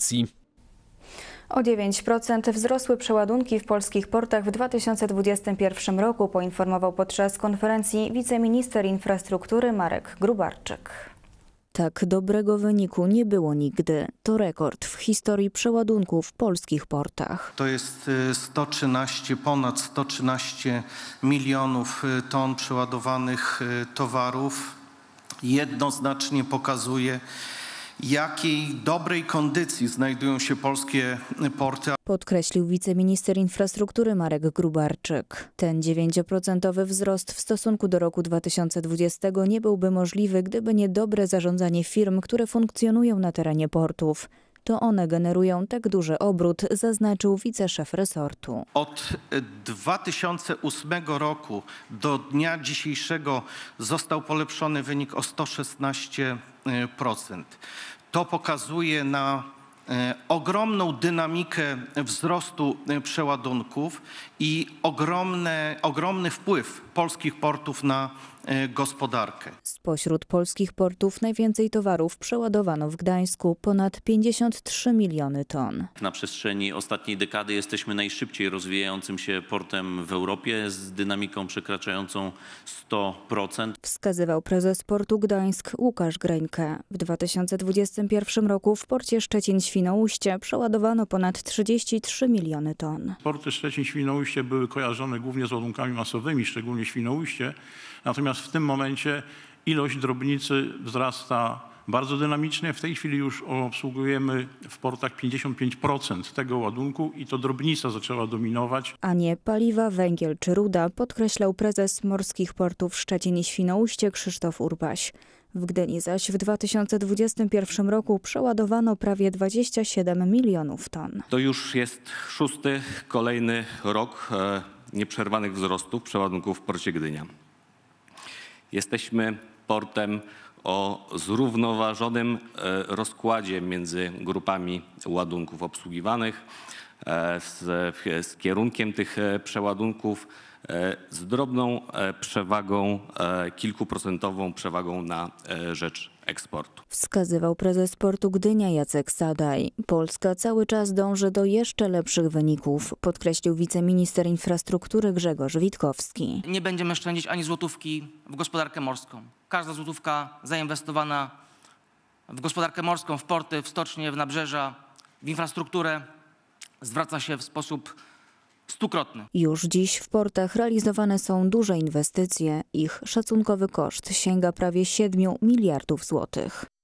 Francji. O 9% wzrosły przeładunki w polskich portach w 2021 roku, poinformował podczas konferencji wiceminister infrastruktury Marek Grubarczyk. Tak dobrego wyniku nie było nigdy. To rekord w historii przeładunku w polskich portach. To jest 113, y, ponad 113 milionów y, ton przeładowanych y, towarów. Jednoznacznie pokazuje, jakiej dobrej kondycji znajdują się polskie porty. Podkreślił wiceminister infrastruktury Marek Grubarczyk. Ten 9% wzrost w stosunku do roku 2020 nie byłby możliwy, gdyby nie dobre zarządzanie firm, które funkcjonują na terenie portów. To one generują tak duży obrót, zaznaczył wiceszef resortu. Od 2008 y, roku do dnia dzisiejszego został polepszony wynik o 116%. To pokazuje na y, ogromną dynamikę wzrostu y, przeładunków i ogromne, ogromny wpływ polskich portów na E, gospodarkę. Spośród polskich portów najwięcej towarów przeładowano w Gdańsku ponad 53 miliony ton. Na przestrzeni ostatniej dekady jesteśmy najszybciej rozwijającym się portem w Europie z dynamiką przekraczającą 100%. Wskazywał prezes portu Gdańsk Łukasz Greńkę. W 2021 roku w porcie Szczecin-Świnoujście przeładowano ponad 33 miliony ton. Porty Szczecin-Świnoujście były kojarzone głównie z ładunkami masowymi, szczególnie Świnoujście. Natomiast Natomiast w tym momencie ilość drobnicy wzrasta bardzo dynamicznie. W tej chwili już obsługujemy w portach 55% tego ładunku i to drobnica zaczęła dominować. A nie paliwa, węgiel czy ruda, podkreślał prezes Morskich Portów Szczecin i Świnoujście Krzysztof Urbaś. W Gdyni zaś w 2021 roku przeładowano prawie 27 milionów ton. To już jest szósty kolejny rok e, nieprzerwanych wzrostów przeładunków w porcie Gdynia. Jesteśmy portem o zrównoważonym e, rozkładzie między grupami ładunków obsługiwanych e, z, z kierunkiem tych e, przeładunków z drobną przewagą, kilkuprocentową przewagą na rzecz eksportu. Wskazywał prezes portu Gdynia Jacek Sadaj. Polska cały czas dąży do jeszcze lepszych wyników, podkreślił wiceminister infrastruktury Grzegorz Witkowski. Nie będziemy szczędzić ani złotówki w gospodarkę morską. Każda złotówka zainwestowana w gospodarkę morską, w porty, w stocznie, w nabrzeża, w infrastrukturę zwraca się w sposób stukrotny. Już dziś w portach realizowane są duże inwestycje. Ich szacunkowy koszt sięga prawie 7 miliardów złotych.